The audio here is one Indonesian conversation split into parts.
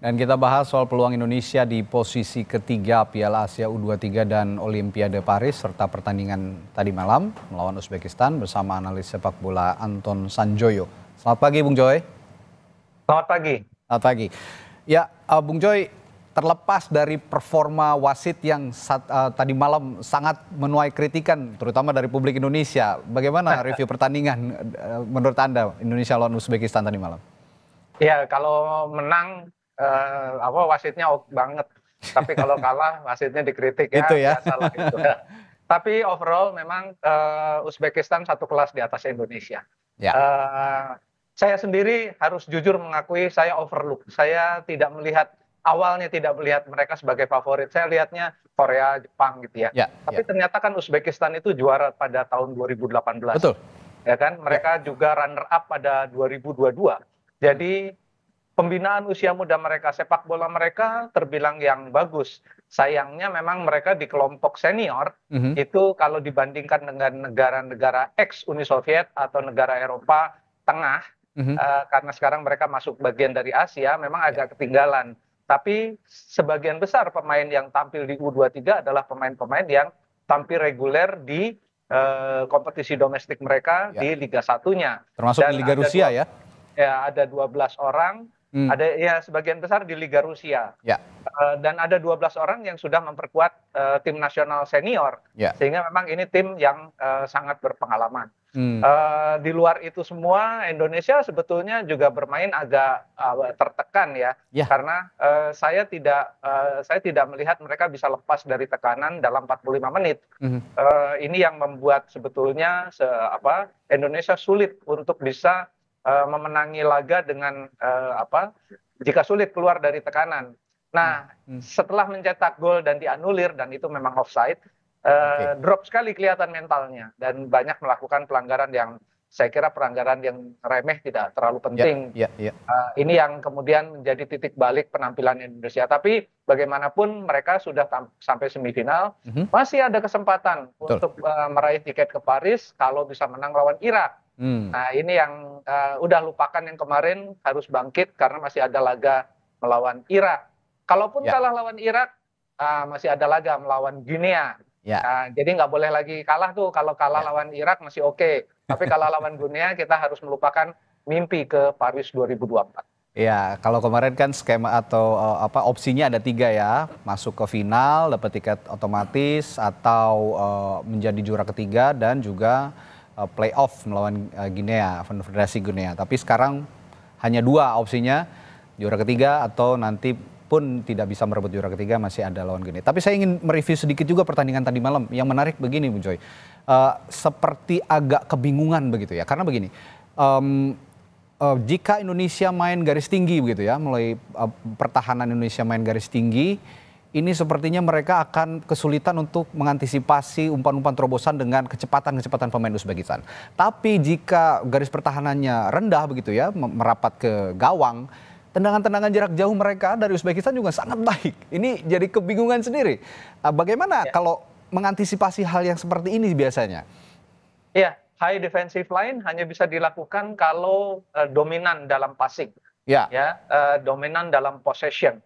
Dan kita bahas soal peluang Indonesia di posisi ketiga Piala Asia U23 dan Olimpiade Paris serta pertandingan tadi malam melawan Uzbekistan bersama analis sepak bola Anton Sanjoyo. Selamat pagi Bung Joy. Selamat pagi. Selamat pagi. Ya, eh, Bung Joy, terlepas dari performa wasit yang saat, uh, eh, tadi malam sangat menuai kritikan terutama dari publik Indonesia, bagaimana review pertandingan uh, menurut Anda Indonesia lawan Uzbekistan tadi malam? Ya, kalau menang uh, apa wasitnya oke banget. Tapi kalau kalah wasitnya dikritik ya. Itu ya. Salah gitu. Tapi overall memang uh, Uzbekistan satu kelas di atas Indonesia. Ya. Uh, saya sendiri harus jujur mengakui saya overlook. Saya tidak melihat awalnya tidak melihat mereka sebagai favorit. Saya lihatnya Korea, Jepang gitu ya. ya Tapi ya. ternyata kan Uzbekistan itu juara pada tahun 2018. Betul. Ya kan? Ya. Mereka ya. juga runner up pada 2022. Jadi pembinaan usia muda mereka, sepak bola mereka terbilang yang bagus. Sayangnya memang mereka di kelompok senior mm-hmm. itu kalau dibandingkan dengan negara-negara ex Uni Soviet atau negara Eropa Tengah, mm-hmm. uh, karena sekarang mereka masuk bagian dari Asia, memang agak ya. ketinggalan. Tapi sebagian besar pemain yang tampil di U23 adalah pemain-pemain yang tampil reguler di uh, kompetisi domestik mereka ya. di Liga Satunya. Termasuk Dan di Liga Rusia dua, ya? Ya, ada 12 orang Hmm. ada ya sebagian besar di Liga Rusia ya. eh, dan ada 12 orang yang sudah memperkuat uh, tim nasional senior ya. sehingga memang ini tim yang uh, sangat berpengalaman. Hmm. Uh, di luar itu semua Indonesia sebetulnya juga bermain agak uh, tertekan ya, ya. karena uh, saya tidak uh, saya tidak melihat mereka bisa lepas dari tekanan dalam 45 menit. Hmm. Uh, ini yang membuat sebetulnya se apa Indonesia sulit untuk bisa Eh, memenangi laga dengan eh, apa jika sulit keluar dari tekanan. Nah, hmm. Hmm. setelah mencetak gol dan dianulir dan itu memang offside, eh, okay. drop sekali kelihatan mentalnya dan banyak melakukan pelanggaran yang saya kira pelanggaran yang remeh tidak terlalu ya, penting. Yeah, ya, ya. yeah, yeah. Uh, ini yang kemudian menjadi titik balik penampilan Indonesia. Tapi bagaimanapun mereka sudah sampai semifinal, mm -hmm. masih ada kesempatan Betul. untuk uh, meraih tiket ke Paris kalau bisa menang lawan Irak. Hmm. nah ini yang eh, udah lupakan yang kemarin harus bangkit karena masih ada laga melawan irak kalaupun ya. kalah lawan irak ah, masih ada laga melawan guinea ya. ah, jadi nggak boleh lagi kalah tuh kalau kalah ya. lawan irak masih oke tapi kalah lawan guinea kita harus melupakan mimpi ke paris 2024 Ya, kalau kemarin kan skema atau uh, apa opsinya ada tiga ya, masuk ke final, dapat tiket otomatis, atau uh, menjadi juara ketiga dan juga Eh, playoff melawan eh, Guinea, Federasi Guinea. Tapi sekarang hanya dua opsinya, juara ketiga atau nanti pun tidak bisa merebut juara ketiga masih ada lawan Guinea. Tapi saya ingin mereview sedikit juga pertandingan tadi malam. Yang menarik begini, Bu Joy, uh, seperti agak kebingungan begitu ya. Karena begini, um, uh, jika Indonesia main garis tinggi begitu ya, mulai uh, pertahanan Indonesia main garis tinggi ini sepertinya mereka akan kesulitan untuk mengantisipasi umpan-umpan terobosan dengan kecepatan-kecepatan pemain Uzbekistan. Tapi jika garis pertahanannya rendah begitu ya, merapat ke gawang, tendangan-tendangan jarak jauh mereka dari Uzbekistan juga sangat baik. Ini jadi kebingungan sendiri. Ah, bagaimana ya. kalau mengantisipasi hal yang seperti ini biasanya? Iya, high defensive line hanya bisa dilakukan kalau uh, dominan dalam passing. Ya. ya uh, dominan dalam possession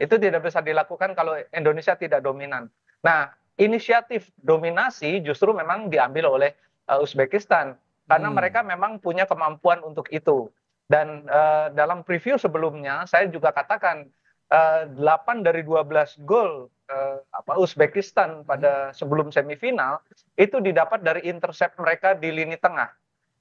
itu tidak bisa dilakukan kalau Indonesia tidak dominan. Nah, inisiatif dominasi justru memang diambil oleh uh, Uzbekistan karena hmm. mereka memang punya kemampuan untuk itu. Dan uh, dalam preview sebelumnya saya juga katakan uh, eh, 8 dari 12 gol uh, Uzbekistan pada hmm. sebelum semifinal itu didapat dari intercept mereka di lini tengah.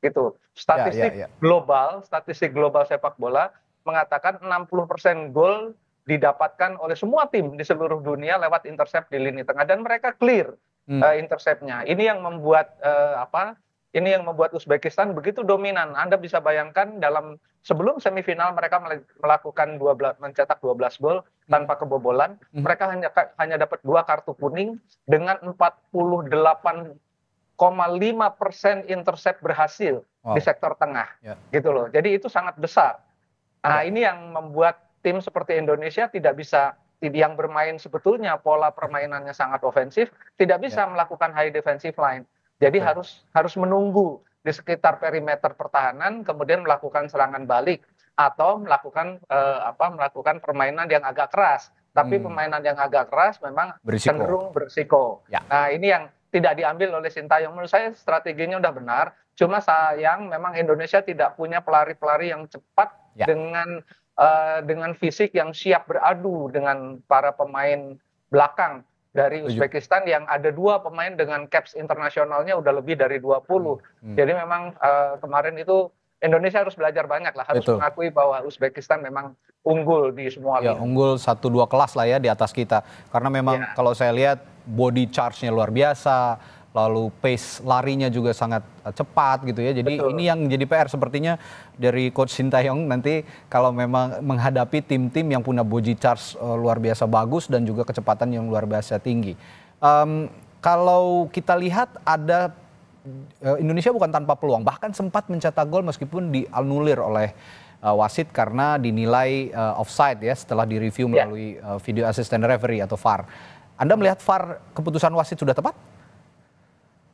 Gitu. Statistik ya, ya, ya. global, statistik global sepak bola mengatakan 60% gol didapatkan oleh semua tim di seluruh dunia lewat intercept di lini tengah dan mereka clear hmm. uh, interceptnya. Ini yang membuat uh, apa? Ini yang membuat Uzbekistan begitu dominan. Anda bisa bayangkan dalam sebelum semifinal mereka melakukan 12 mencetak 12 gol hmm. tanpa kebobolan. Hmm. Mereka hanya hanya dapat dua kartu kuning dengan lima persen intercept berhasil wow. di sektor tengah, yeah. gitu loh. Jadi itu sangat besar. Nah yeah. ini yang membuat tim seperti Indonesia tidak bisa yang bermain sebetulnya pola permainannya sangat ofensif tidak ya. bisa ya. melakukan high defensive line. Jadi ya. harus harus menunggu di sekitar perimeter pertahanan kemudian melakukan serangan balik atau melakukan eh, apa melakukan permainan yang agak keras. Tapi hmm. permainan yang agak keras memang berisiko. cenderung berisiko. Ya. Nah, ini yang tidak diambil oleh Sintayong. Menurut saya strateginya udah benar. Cuma sayang memang Indonesia tidak punya pelari-pelari yang cepat ya. dengan Eh, dengan fisik yang siap beradu dengan para pemain belakang dari Uzbekistan yang ada dua pemain dengan caps internasionalnya udah lebih dari 20. Hmm, hmm. Jadi memang uh, kemarin itu Indonesia harus belajar banyak lah, harus Betul. mengakui bahwa Uzbekistan memang unggul di semua ya, lini. unggul satu dua kelas lah ya di atas kita. Karena memang ya. kalau saya lihat body charge-nya luar biasa, lalu pace larinya juga sangat eh, cepat gitu ya. Jadi Betul. ini yang jadi PR sepertinya dari coach Sintayong nanti kalau memang menghadapi tim-tim yang punya body charge uh, luar biasa bagus dan juga kecepatan yang luar biasa tinggi. Um, kalau kita lihat ada uh, Indonesia bukan tanpa peluang, bahkan sempat mencetak gol meskipun dianulir oleh wasit karena dinilai uh, offside ya setelah direview ya. melalui uh, video assistant referee atau VAR. Anda melihat VAR keputusan wasit sudah tepat?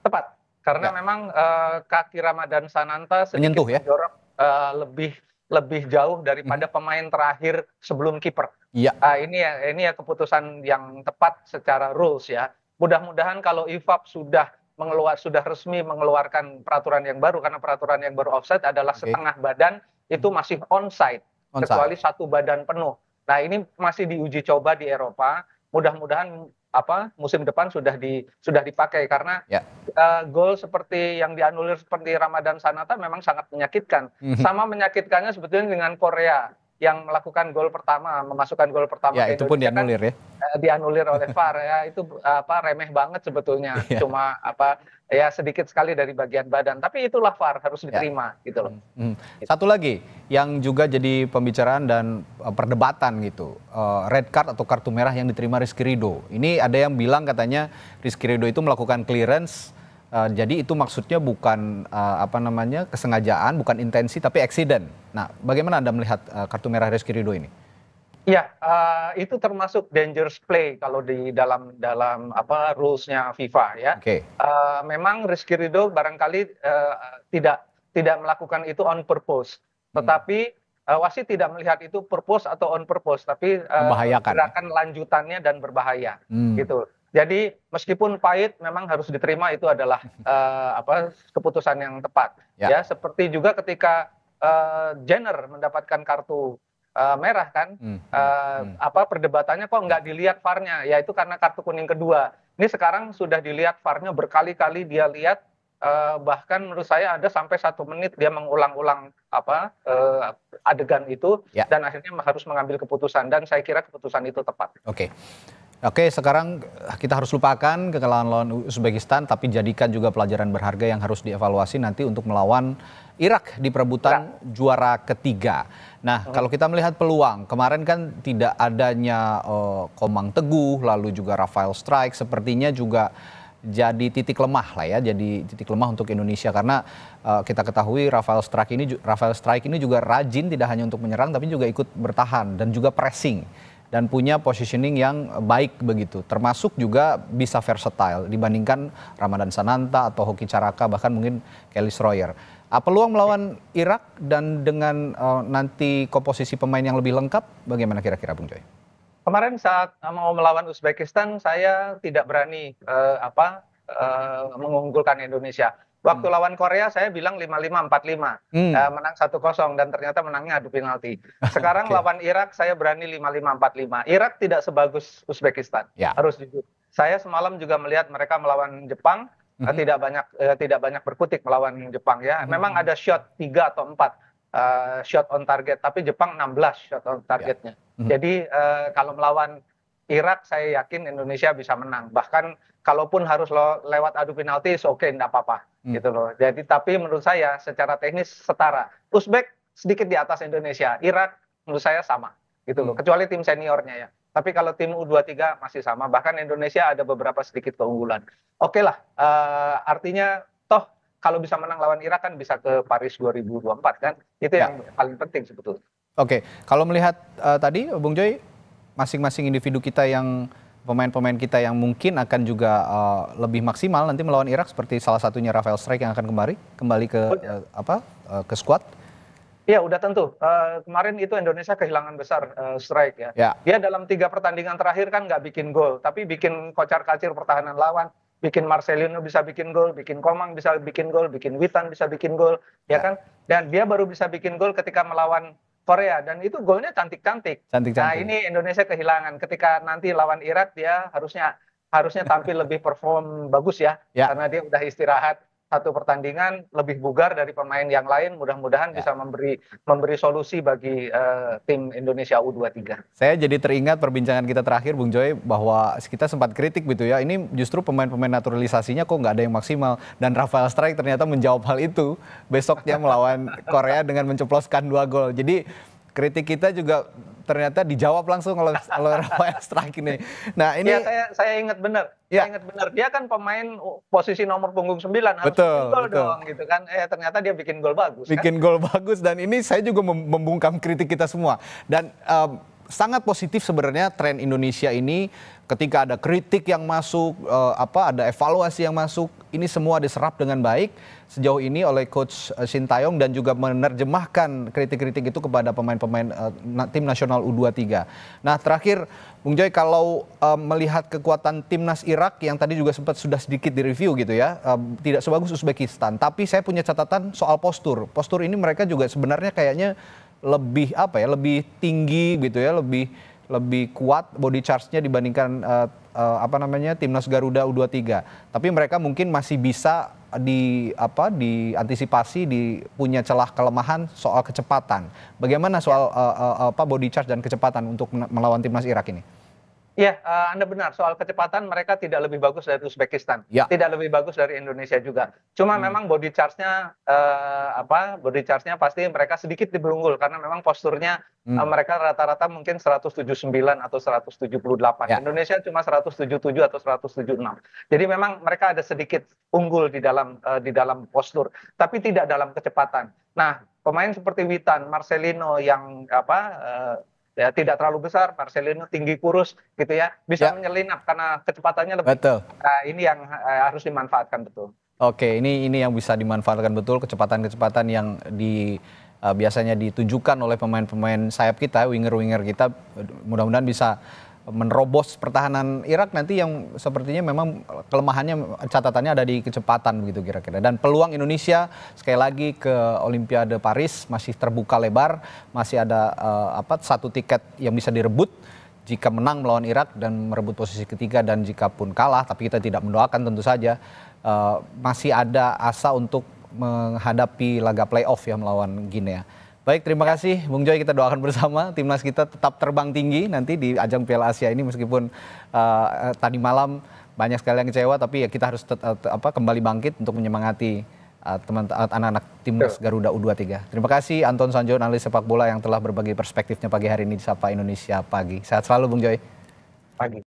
tepat karena ya. memang uh, kaki Ramadan Sananta sedikit menyentuh ya mendorong, uh, lebih lebih jauh daripada hmm. pemain terakhir sebelum kiper. ya. Uh, ini ya ini ya keputusan yang tepat secara rules ya. Mudah-mudahan kalau IFAB sudah mengeluarkan sudah resmi mengeluarkan peraturan yang baru karena peraturan yang baru offside adalah okay. setengah badan itu hmm. masih onside on kecuali satu badan penuh. Nah, ini masih diuji coba di Eropa. Mudah-mudahan apa musim depan sudah di sudah dipakai karena ya. uh, gol seperti yang dianulir seperti Ramadan Sanata memang sangat menyakitkan. Mm -hmm. Sama menyakitkannya sebetulnya dengan Korea yang melakukan gol pertama, memasukkan gol pertama ya, itu pun kan dianulir ya. Eh, dianulir oleh VAR ya, itu apa remeh banget sebetulnya. Ya. Cuma apa ya sedikit sekali dari bagian badan, tapi itulah VAR harus ya. diterima ya. gitu loh. Hmm, hmm. Satu lagi yang juga jadi pembicaraan dan eh, perdebatan gitu. Uh, red card atau kartu merah yang diterima Rizky Rido. Ini ada yang bilang katanya Rizky Rido itu melakukan clearance Uh, jadi itu maksudnya bukan uh, apa namanya kesengajaan, bukan intensi, tapi eksiden. Nah, bagaimana anda melihat uh, kartu merah Rizky Ridho ini? Ya, uh, itu termasuk dangerous play kalau di dalam dalam apa rulesnya FIFA ya. Okay. Uh, memang Rizky Ridho barangkali uh, tidak tidak melakukan itu on purpose, hmm. tetapi hmm. uh, wasit tidak melihat itu purpose atau on purpose, tapi uh, gerakan lanjutannya dan berbahaya hmm. gitu. Jadi meskipun pahit memang harus diterima itu adalah uh, apa keputusan yang tepat. Ya, ya seperti juga ketika uh, Jenner mendapatkan kartu uh, merah kan hmm. Uh, hmm. apa perdebatannya kok nggak dilihat varnya? Ya itu karena kartu kuning kedua. Ini sekarang sudah dilihat varnya berkali-kali dia lihat uh, bahkan menurut saya ada sampai satu menit dia mengulang-ulang apa uh, adegan itu ya. dan akhirnya harus mengambil keputusan dan saya kira keputusan itu tepat. Oke, okay. Oke, sekarang kita harus lupakan kekalahan lawan Uzbekistan, tapi jadikan juga pelajaran berharga yang harus dievaluasi nanti untuk melawan Irak di perebutan Irak. juara ketiga. Nah, hmm. kalau kita melihat peluang, kemarin kan tidak adanya uh, Komang Teguh, lalu juga Rafael Strike, sepertinya juga jadi titik lemah lah ya, jadi titik lemah untuk Indonesia karena uh, kita ketahui Rafael Strike ini Rafael Strike ini juga rajin tidak hanya untuk menyerang tapi juga ikut bertahan dan juga pressing dan punya positioning yang baik begitu. Termasuk juga bisa versatile dibandingkan Ramadan Sananta atau Hoki Caraka bahkan mungkin Kelly Royer. Peluang melawan Irak dan dengan uh, nanti komposisi pemain yang lebih lengkap bagaimana kira-kira Bung Joy? Kemarin saat mau melawan Uzbekistan saya tidak berani uh, apa uh, mengunggulkan Indonesia. Waktu hmm. lawan Korea saya bilang 55-45, hmm. uh, menang 1-0 dan ternyata menangnya adu penalti. Sekarang okay. lawan Irak saya berani 55-45. Irak tidak sebagus Uzbekistan, ya. harus jujur. Saya semalam juga melihat mereka melawan Jepang eh, hmm. tidak banyak uh, tidak banyak berkutik melawan Jepang ya. Hmm. Memang ada shot 3 atau 4 uh, shot on target, tapi Jepang 16 shot on targetnya. Mm Hmm. Jadi uh, kalau melawan irak saya yakin indonesia bisa menang bahkan kalaupun harus lewat adu penalti oke tidak apa apa hmm. gitu loh jadi tapi menurut saya secara teknis setara uzbek sedikit di atas indonesia irak menurut saya sama gitu loh hmm. kecuali tim seniornya ya tapi kalau tim U23 masih sama bahkan Indonesia ada beberapa sedikit keunggulan oke okay lah uh, artinya toh kalau bisa menang lawan Irak kan bisa ke Paris 2024 kan itu ya. yang paling penting sebetulnya oke okay. kalau melihat uh, tadi Bung Joy masing-masing individu kita yang pemain-pemain kita yang mungkin akan juga uh, lebih maksimal nanti melawan Irak seperti salah satunya Rafael Strike yang akan kembali kembali ke uh, apa uh, ke squad? Iya udah tentu uh, kemarin itu Indonesia kehilangan besar uh, Strike ya. ya. Dia dalam tiga pertandingan terakhir kan nggak bikin gol tapi bikin kocar kacir pertahanan lawan, bikin Marcelino bisa bikin gol, bikin Komang bisa bikin gol, bikin Witan bisa bikin gol, ya, ya kan? Dan dia baru bisa bikin gol ketika melawan Korea dan itu golnya cantik-cantik. cantik Nah, ini Indonesia kehilangan ketika nanti lawan Irak dia harusnya harusnya tampil lebih perform bagus ya, ya karena dia udah istirahat satu pertandingan lebih bugar dari pemain yang lain mudah-mudahan ya. bisa memberi memberi solusi bagi uh, tim Indonesia U23. Saya jadi teringat perbincangan kita terakhir Bung Joy bahwa kita sempat kritik gitu ya ini justru pemain-pemain naturalisasinya kok nggak ada yang maksimal dan Rafael Strike ternyata menjawab hal itu besoknya melawan Korea dengan mencoploskan dua gol. Jadi kritik kita juga ternyata dijawab langsung oleh oleh Rafael Strike ini. Nah, ini ya, saya saya ingat benar. Ya. Saya ingat benar. Dia kan pemain posisi nomor punggung 9 harus betul, betul. dong gitu kan. Eh ternyata dia bikin gol bagus. Kan? Bikin kan? gol bagus dan ini saya juga membungkam kritik kita semua. Dan um, sangat positif sebenarnya tren Indonesia ini ketika ada kritik yang masuk uh, apa ada evaluasi yang masuk ini semua diserap dengan baik sejauh ini oleh coach eh, Sintayong dan juga menerjemahkan kritik-kritik itu kepada pemain-pemain eh, tim nasional U23. Nah, terakhir Bung Joy kalau uh, melihat kekuatan timnas Irak yang tadi juga sempat sudah sedikit direview gitu ya, tidak sebagus Uzbekistan, tapi saya punya catatan soal postur. Postur ini mereka juga sebenarnya kayaknya lebih apa ya lebih tinggi gitu ya lebih lebih kuat body charge-nya dibandingkan uh, uh, apa namanya timnas Garuda U23. Tapi mereka mungkin masih bisa di apa diantisipasi di punya celah kelemahan soal kecepatan. Bagaimana soal uh, uh, apa body charge dan kecepatan untuk melawan timnas Irak ini? Ya, uh, Anda benar. Soal kecepatan mereka tidak lebih bagus dari Uzbekistan, ya. tidak lebih bagus dari Indonesia juga. Cuma hmm. memang body charge-nya uh, apa? Body charge-nya pasti mereka sedikit diberunggul karena memang posturnya hmm. uh, mereka rata-rata mungkin 179 atau 178. Ya. Indonesia cuma 177 atau 176. Jadi memang mereka ada sedikit unggul di dalam uh, di dalam postur, tapi tidak dalam kecepatan. Nah, pemain seperti Witan, Marcelino yang apa? Uh, ya tidak terlalu besar, Marcelino tinggi kurus gitu ya, bisa ya. menyelinap karena kecepatannya lebih. Betul. Uh, ini yang uh, harus dimanfaatkan betul. Oke, ini ini yang bisa dimanfaatkan betul kecepatan-kecepatan yang di eh, biasanya ditujukan oleh pemain-pemain sayap kita, winger-winger kita mudah-mudahan bisa menerobos pertahanan Irak nanti yang sepertinya memang kelemahannya catatannya ada di kecepatan begitu kira-kira dan peluang Indonesia sekali lagi ke Olimpiade Paris masih terbuka lebar masih ada uh, apa satu tiket yang bisa direbut jika menang melawan Irak dan merebut posisi ketiga dan jika pun kalah tapi kita tidak mendoakan tentu saja uh, masih ada asa untuk menghadapi laga playoff ya melawan Guinea Baik, terima ya. kasih Bung Joy. Kita doakan bersama timnas kita tetap terbang tinggi nanti di ajang Piala Asia ini meskipun uh, tadi malam banyak sekali yang kecewa tapi ya kita harus eh, apa kembali bangkit untuk menyemangati teman teman anak-anak timnas ya. Garuda U23. Terima kasih Anton Sanjo analis sepak bola yang telah berbagi perspektifnya pagi hari ini di Sapa Indonesia pagi. Sehat selalu Bung Joy. Pagi.